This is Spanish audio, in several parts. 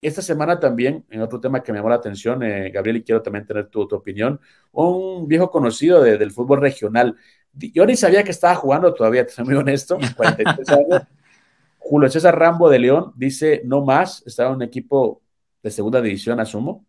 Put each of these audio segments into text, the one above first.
Esta semana también, en otro tema que me llamó la atención, eh, Gabriel, y quiero también tener tu, opinión, un viejo conocido del fútbol regional. Yo ni sabía que estaba jugando todavía, te soy muy honesto, 43 años. Julio César Rambo de León dice, no más, estaba en un equipo de segunda división, asumo.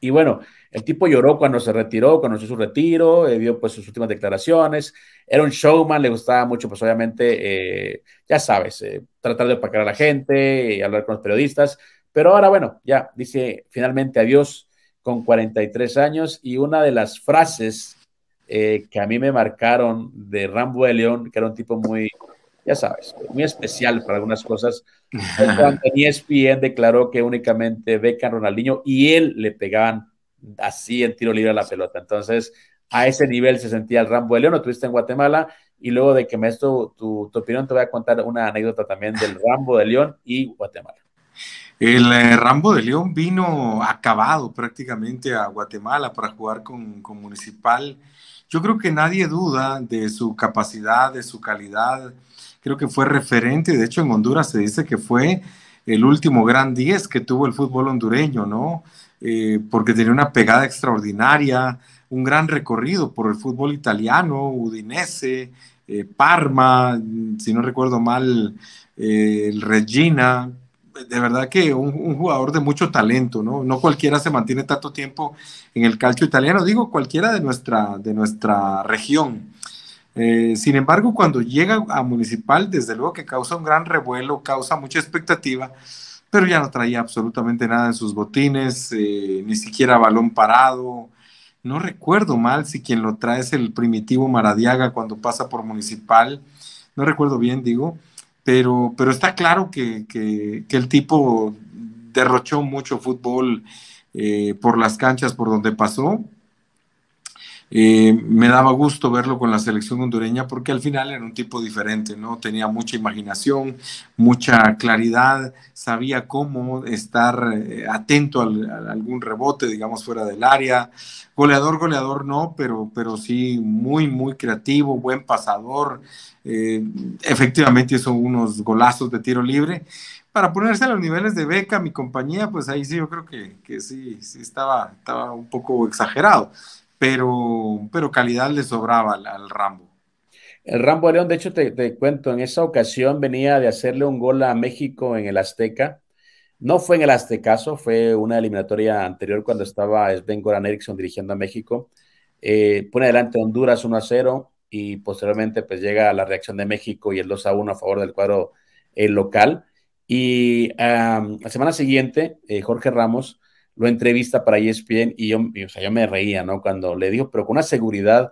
Y bueno, el tipo lloró cuando se retiró, cuando hizo su retiro, eh, dio pues sus últimas declaraciones, era un showman, le gustaba mucho, pues obviamente, eh, ya sabes, tratar de opacar a la gente, y hablar con los periodistas, pero ahora, bueno, ya dice finalmente adiós con 43 años y una de las frases eh, que a mí me marcaron de Rambo de León, que era un tipo muy, ya sabes, muy especial para algunas cosas, cuando ESPN e declaró que únicamente becan Ronaldinho y él le pegaban así en tiro libre a la pelota. Entonces, a ese nivel se sentía el Rambo de León, lo tuviste en Guatemala, y luego de que me esto tu, tu opinión, te voy a contar una anécdota también del Rambo de León y Guatemala. El eh, Rambo de León vino acabado prácticamente a Guatemala para jugar con, Municipal. Yo creo que nadie duda de su capacidad, de su calidad. Creo que fue referente. De hecho, en Honduras se dice que fue el último gran 10 que tuvo el fútbol hondureño, ¿no? Eh, porque tenía una pegada extraordinaria, un gran recorrido por el fútbol italiano, Udinese, eh, Parma, si no recuerdo mal, Regina de verdad que un, jugador de mucho talento, ¿no? No cualquiera se mantiene tanto tiempo en el calcio italiano, digo, cualquiera de nuestra, de nuestra región. Eh, sin embargo, cuando llega a Municipal, desde luego que causa un gran revuelo, causa mucha expectativa, pero ya no traía absolutamente nada en sus botines, eh, ni siquiera balón parado. No recuerdo mal si quien lo trae es el primitivo Maradiaga cuando pasa por Municipal, no recuerdo bien, digo pero, pero está claro que, el tipo derrochó mucho fútbol eh, por las canchas por donde pasó eh, me daba gusto verlo con la selección hondureña porque al final era un tipo diferente, ¿no? Tenía mucha imaginación, mucha claridad, sabía cómo estar eh, atento al, a algún rebote, digamos, fuera del área. Goleador, goleador no, pero, pero sí muy, muy creativo, buen pasador. Eh, efectivamente hizo unos golazos de tiro libre. Para ponerse a los niveles de beca, mi compañía, pues ahí sí yo creo que, que sí, estaba, estaba un poco exagerado pero, pero calidad le sobraba al, Rambo. El Rambo de León, de hecho, te, cuento, en esa ocasión venía de hacerle un gol a México en el Azteca. No fue en el Aztecaso, fue una eliminatoria anterior cuando estaba Sven Goran Eriksson dirigiendo a México. Eh, pone adelante Honduras 1 a 0 y posteriormente pues llega la reacción de México y el 2 a 1 a favor del cuadro el eh, local. Y la semana siguiente, eh, Jorge Ramos lo entrevista para ESPN y yo, o sea, yo me reía, ¿no? Cuando le dijo, pero con una seguridad,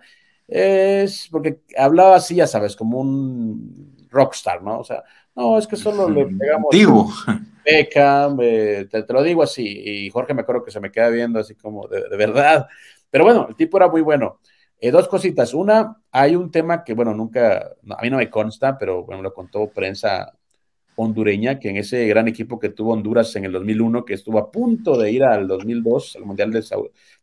es porque hablaba así, ya sabes, como un rockstar, ¿no? O sea, no, es que solo le pegamos. Digo. Beckham, te, te, lo digo así, y Jorge me acuerdo que se me queda viendo así como de, verdad. Pero bueno, el tipo era muy bueno. Eh, dos cositas. Una, hay un tema que, bueno, nunca, a mí no me consta, pero bueno, lo contó prensa hondureña, que en ese gran equipo que tuvo Honduras en el 2001, que estuvo a punto de ir al 2002, al Mundial de,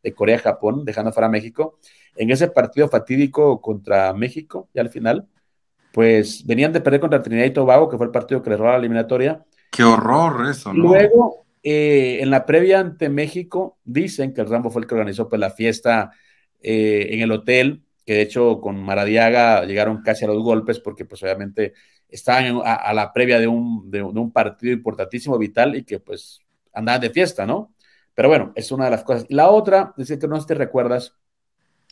de Corea-Japón, dejando fuera a México, en ese partido fatídico contra México, y al final, pues venían de perder contra Trinidad y Tobago, que fue el partido que les robó la eliminatoria. Qué horror eso, ¿no? Luego, eh, en la previa ante México, dicen que el Rambo fue el que organizó pues, la fiesta eh, en el hotel, que de hecho con Maradiaga llegaron casi a los golpes, porque pues obviamente estaban a, la previa de un, partido importantísimo, vital, y que pues andaban de fiesta, ¿no? Pero bueno, es una de las cosas. La otra, es que no te recuerdas,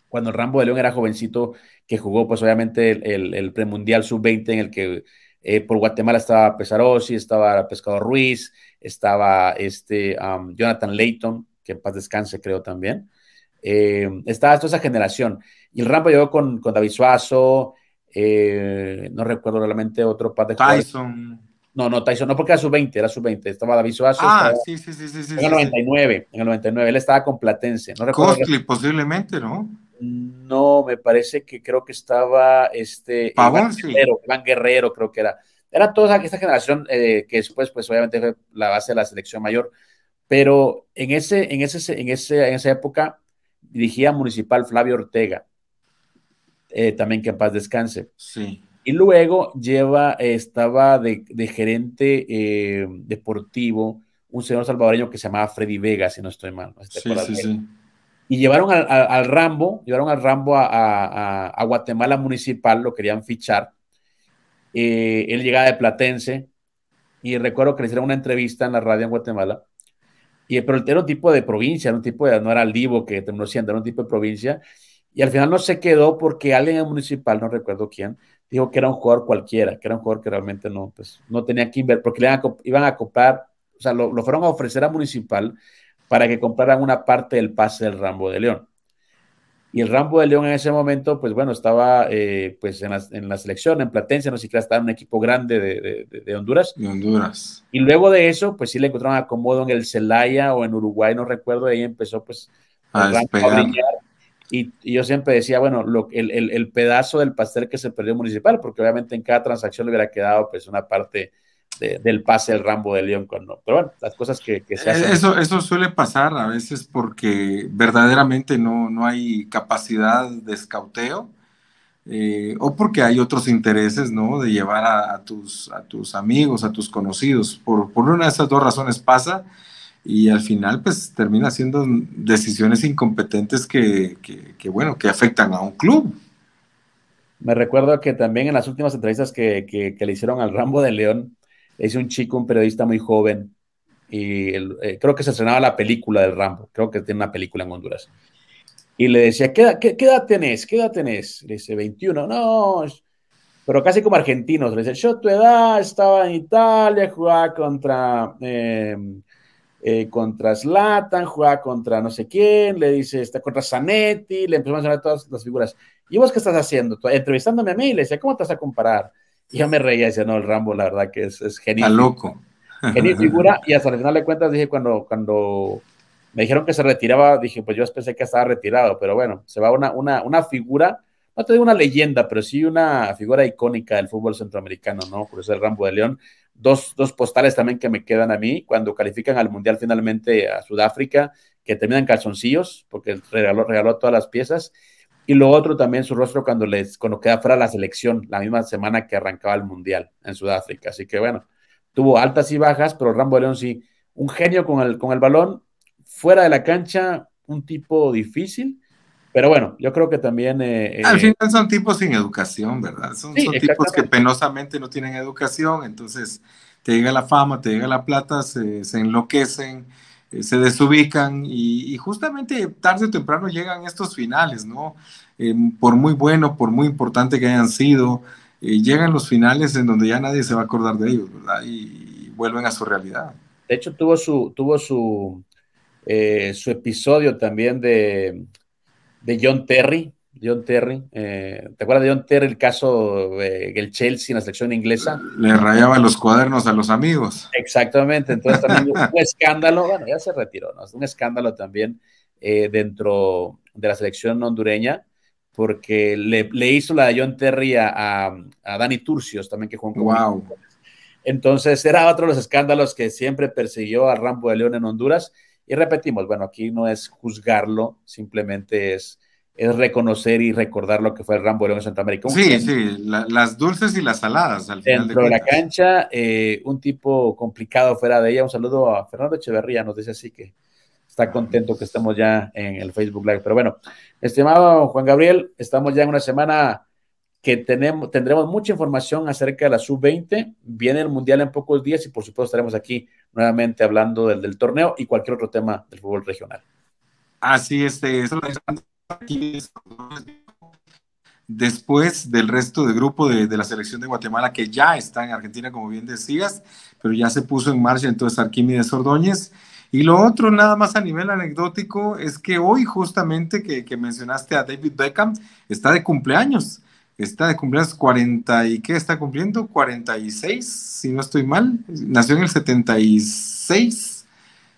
cuando el Rambo de León era jovencito, que jugó pues obviamente el, el, premundial sub-20 en el que eh, por Guatemala estaba Pesarossi, estaba Pescador Ruiz, estaba este Jonathan Layton, que en paz descanse creo también. Eh, estaba toda esa generación. Y el Rambo llegó con, con David Suazo, eh, no recuerdo realmente otro par de Tyson. No, no, Tyson, no porque era sub-20, era sub-20. Estaba David Suazo. Ah, sí, sí, sí, sí. En el 99, en el 99. Él estaba con Platense. No recuerdo posiblemente, ¿no? No, me parece que creo que estaba este. Iván Guerrero, Guerrero, creo que era. Era toda esta generación eh, que después, pues obviamente fue la base de la selección mayor. Pero en, ese, en, ese, en, ese, en esa época dirigía Municipal Flavio Ortega eh, también que en paz descanse. Sí. Y luego lleva, estaba de, gerente eh, deportivo un señor salvadoreño que se llamaba Freddy Vega, si no estoy mal. Y llevaron al, Rambo, llevaron al Rambo a, Guatemala Municipal, lo querían fichar. Eh, él llegaba de Platense y recuerdo que le hicieron una entrevista en la radio en Guatemala. Y, pero era un tipo de provincia, tipo de, no era Livo que terminó siendo, era un tipo de provincia. Y al final no se quedó porque alguien en el municipal, no recuerdo quién, dijo que era un jugador cualquiera, que era un jugador que realmente no, pues, no tenía que invertir, porque le iban a, comprar, o sea, lo, lo, fueron a ofrecer a Municipal para que compraran una parte del pase del Rambo de León. Y el Rambo de León en ese momento, pues bueno, estaba eh, pues en la, en la, selección, en Platense, no siquiera estaba en un equipo grande de, de, de, Honduras. De Honduras. Y luego de eso, pues sí le encontraron acomodo en el Celaya o en Uruguay, no recuerdo, y ahí empezó pues a, a brillar y, yo siempre decía, bueno, lo, el, el, pedazo del pastel que se perdió municipal, porque obviamente en cada transacción le hubiera quedado pues una parte del pase del Rambo de León. Cuando, pero bueno, las cosas que, se eh, hacen. Eso, eso suele pasar a veces porque verdaderamente no, no hay capacidad de escauteo. Eh, o porque hay otros intereses, ¿no? De llevar a, tus, a tus amigos, a tus conocidos. Por, por una de esas dos razones pasa y al final pues termina haciendo decisiones incompetentes que, bueno, que afectan a un club. Me recuerdo que también en las últimas entrevistas que, que, le hicieron al Rambo de León, es un chico, un periodista muy joven, y eh, creo que se estrenaba la película del Rambo, creo que tiene una película en Honduras. Y le decía, ¿qué, edad tenés? ¿Qué edad tenés? Le dice, 21. No, pero casi como argentinos. Le dice, yo tu edad estaba en Italia, jugaba contra eh, eh, contra Slatan, juega contra no sé quién, le dice, está contra Zanetti, le empezó a mencionar todas las figuras. ¿Y vos qué estás haciendo? Entrevistándome a mí, le decía, ¿cómo estás a comparar? Y yo me reía y decía, no, el Rambo, la verdad que es, genial. Está loco. Genial figura, y hasta el final de cuentas dije, cuando, cuando me dijeron que se retiraba, dije, pues yo pensé que estaba retirado, pero bueno, se va una, una, una figura, no te digo una leyenda, pero sí una figura icónica del fútbol centroamericano, ¿no? Por eso el Rambo de León. Dos, postales también que me quedan a mí, cuando califican al Mundial finalmente a Sudáfrica, que terminan calzoncillos, porque regaló, regaló todas las piezas. Y lo otro también su rostro cuando les cuando queda fuera la selección, la misma semana que arrancaba el Mundial en Sudáfrica. Así que bueno, tuvo altas y bajas, pero Rambo León sí, un genio con con el balón, fuera de la cancha, un tipo difícil, pero bueno, yo creo que también... Eh, Al eh, final son tipos sin educación, ¿verdad? Son, tipos que penosamente no tienen educación, entonces te llega la fama, te llega la plata, se, enloquecen, eh, se desubican y, justamente tarde o temprano llegan estos finales, ¿no? Em, por muy bueno, por muy importante que hayan sido, llegan los finales en donde ya nadie se va a acordar de ellos, ¿verdad? Y, vuelven a su realidad. De hecho, tuvo su, tuvo su, su episodio también de de John Terry. John Terry, eh, ¿te acuerdas de John Terry el caso del Chelsea en la selección inglesa? Le rayaba los cuadernos a los amigos. Exactamente, entonces también un escándalo, bueno, ya se retiró, ¿no? Un escándalo también eh, dentro de la selección hondureña, porque le, hizo la John Terry a, a, Dani Turcios también, que jugó con Wow. Entonces era otro de los escándalos que siempre persiguió al Rambo de León en Honduras y repetimos, bueno, aquí no es juzgarlo, simplemente es, es reconocer y recordar lo que fue el Rambo León en Centroamérica. sí, sí, las dulces y las saladas al final. Dentro de, la cancha, eh, un tipo complicado fuera de ella. Un saludo a Fernando Echeverría, nos dice así que está contento que estamos ya en el Facebook Live. Pero bueno, estimado Juan Gabriel, estamos ya en una semana que tenemos, tendremos mucha información acerca de la sub-20. Viene el Mundial en pocos días y por supuesto estaremos aquí nuevamente hablando del, torneo y cualquier otro tema del fútbol regional. Así es, eh, después del resto del grupo de, la selección de Guatemala que ya está en Argentina, como bien decías, pero ya se puso en marcha entonces Arquímedes Ordóñez. Y lo otro, nada más a nivel anecdótico, es que hoy justamente que, que mencionaste a David Beckham, está de cumpleaños está de cumpleaños 40 y qué está cumpliendo, 46, si no estoy mal, nació en el 76,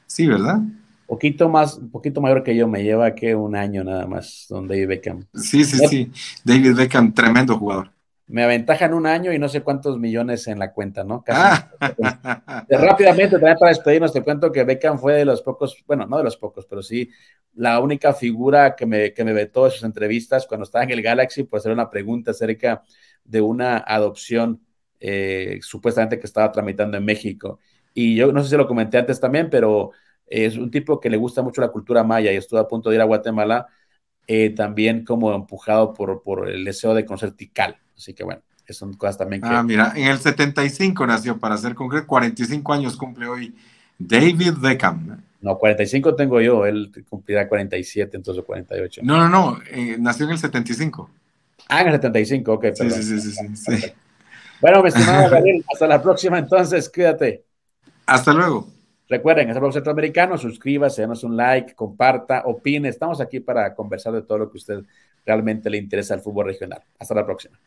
sí, ¿verdad? Poquito más, un poquito mayor que yo, me lleva que un año nada más, don David Beckham. Sí, sí, sí, David Beckham, tremendo jugador me aventajan un año y no sé cuántos millones en la cuenta, ¿no? Ah. Rápidamente, también para despedirnos, te cuento que Beckham fue de los pocos, bueno, no de los pocos, pero sí la única figura que me, que vetó en sus entrevistas cuando estaba en el Galaxy por pues, hacer una pregunta acerca de una adopción eh, supuestamente que estaba tramitando en México. Y yo no sé si lo comenté antes también, pero es un tipo que le gusta mucho la cultura maya y estuvo a punto de ir a Guatemala eh, también como empujado por, por el deseo de conocer Tikal Así que bueno, son cosas también que... Ah, mira, en el 75 nació, para ser concreto, 45 años cumple hoy David Beckham. No, 45 tengo yo, él cumplirá 47, entonces 48. No, no, no, eh, nació en el 75. Ah, en el 75, ok. Sí, sí, sí, sí, sí. Bueno, hasta la próxima entonces, cuídate. Hasta luego. Recuerden, es el blog centroamericano, suscríbase, denos un like, comparta, opine. Estamos aquí para conversar de todo lo que a usted realmente le interesa al fútbol regional. Hasta la próxima.